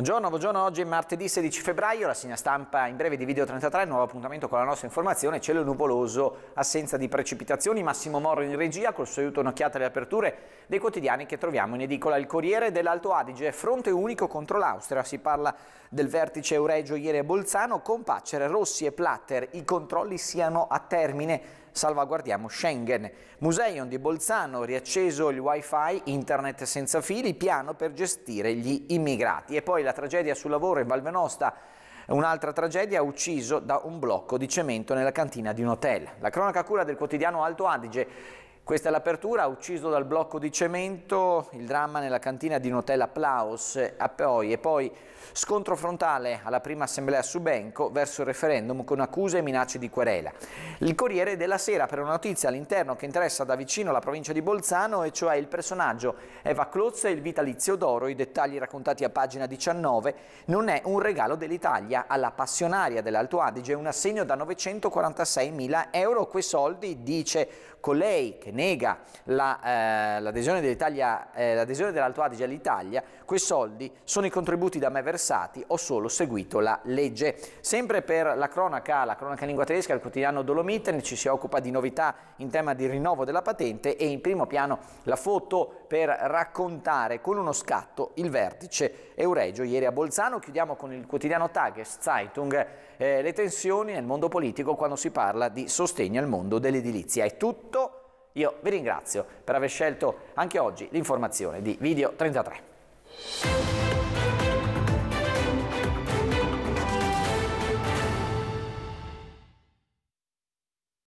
Buongiorno, buongiorno, oggi è martedì 16 febbraio, la segna stampa in breve di Video 33, nuovo appuntamento con la nostra informazione, cielo nuvoloso, assenza di precipitazioni, Massimo Moro in regia, col suo aiuto un'occhiata alle aperture dei quotidiani che troviamo in edicola. Il Corriere dell'Alto Adige, fronte unico contro l'Austria, si parla del vertice Euregio ieri a Bolzano, con Pacere, Rossi e Platter, i controlli siano a termine salvaguardiamo Schengen. Museion di Bolzano, riacceso il wifi, internet senza fili, piano per gestire gli immigrati. E poi la tragedia sul lavoro in Valvenosta Un'altra tragedia ucciso da un blocco di cemento nella cantina di un hotel. La cronaca cura del quotidiano Alto Adige questa è l'apertura, ucciso dal blocco di cemento, il dramma nella cantina di un hotel a poi, e poi scontro frontale alla prima assemblea su Benco verso il referendum con accuse e minacce di querela. Il Corriere della Sera per una notizia all'interno che interessa da vicino la provincia di Bolzano e cioè il personaggio Eva Cloz e il vitalizio d'oro, i dettagli raccontati a pagina 19, non è un regalo dell'Italia alla passionaria dell'Alto Adige, un assegno da 946 mila euro, quei soldi dice colei che nega l'adesione la, eh, eh dell'Alto Adige all'Italia, quei soldi sono i contributi da me versati, ho solo seguito la legge. Sempre per la cronaca, la cronaca in lingua tedesca, il quotidiano Dolomiten ci si occupa di novità in tema di rinnovo della patente e in primo piano la foto per raccontare con uno scatto il vertice Euregio ieri a Bolzano. Chiudiamo con il quotidiano Tageszeitung eh, le tensioni nel mondo politico quando si parla di sostegno al mondo dell'edilizia. È tutto. Io vi ringrazio per aver scelto anche oggi l'informazione di Video 33.